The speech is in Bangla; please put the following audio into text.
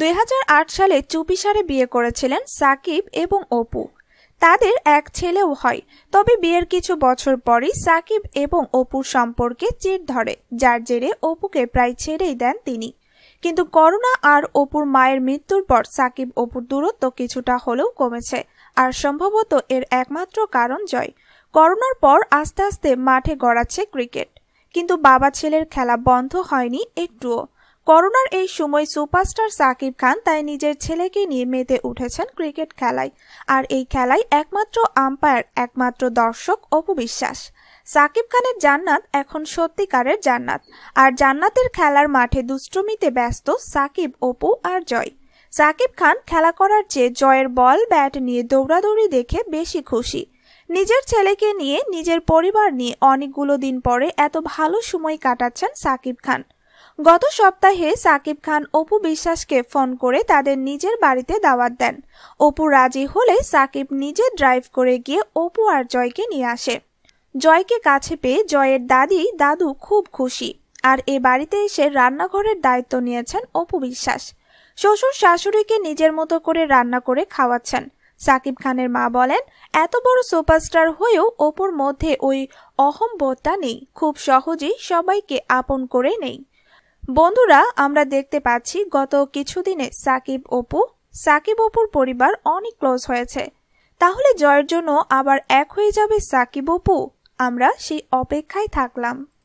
দুই সালে চুপিসারে বিয়ে করেছিলেন সাকিব এবং অপু তাদের এক ছেলেও হয় তবে বিয়ের কিছু বছর পরই সাকিব এবং অপুর সম্পর্কে চির ধরে যার জেরে অপুকে প্রায় ছেড়েই দেন তিনি কিন্তু করোনা আর অপুর মায়ের মৃত্যুর পর সাকিব অপুর দূরত্ব কিছুটা হলেও কমেছে আর সম্ভবত এর একমাত্র কারণ জয় করোনার পর আস্তে আস্তে মাঠে গড়াচ্ছে ক্রিকেট কিন্তু বাবা ছেলের খেলা বন্ধ হয়নি একটুও করোনার এই সময় সুপারস্টার সাকিব খান তাই নিজের ছেলেকে নিয়ে মেতে উঠেছেন ক্রিকেট খেলায় আর এই খেলায় একমাত্র আম্পায়ার একমাত্র দর্শক অপবিশ্বাস সাকিব খানের জান্নাত এখন সত্যিকারের জান্নাত আর জান্নাতের খেলার মাঠে দুষ্টমিতে ব্যস্ত সাকিব অপু আর জয় সাকিব খান খেলা করার চেয়ে জয়ের বল ব্যাট নিয়ে দৌড়াদৌড়ি দেখে বেশি খুশি নিজের ছেলেকে নিয়ে নিজের পরিবার নিয়ে অনেকগুলো দিন পরে এত ভালো সময় কাটাচ্ছেন সাকিব খান গত সপ্তাহে সাকিব খান অপু বিশ্বাসকে ফোন করে তাদের নিজের বাড়িতে দাওয়াত দেন অপু রাজি হলে সাকিব নিজে ড্রাইভ করে গিয়ে অপু আর জয়কে নিয়ে আসে জয়কে কাছে পেয়ে জয়ের দাদি দাদু খুব খুশি আর এ বাড়িতে এসে রান্নাঘরের দায়িত্ব নিয়েছেন অপু বিশ্বাস শ্বশুর শাশুড়িকে নিজের মতো করে রান্না করে খাওয়াচ্ছেন সাকিব খানের মা বলেন এত বড় সুপারস্টার হয়েও অপুর মধ্যে ওই অহম্বোধটা নেই খুব সহজেই সবাইকে আপন করে নেই বন্ধুরা আমরা দেখতে পাচ্ছি গত কিছুদিনে সাকিব অপু সাকিব অপুর পরিবার অনেক ক্লোজ হয়েছে তাহলে জয়ের জন্য আবার এক হয়ে যাবে সাকিব অপু আমরা সেই অপেক্ষায় থাকলাম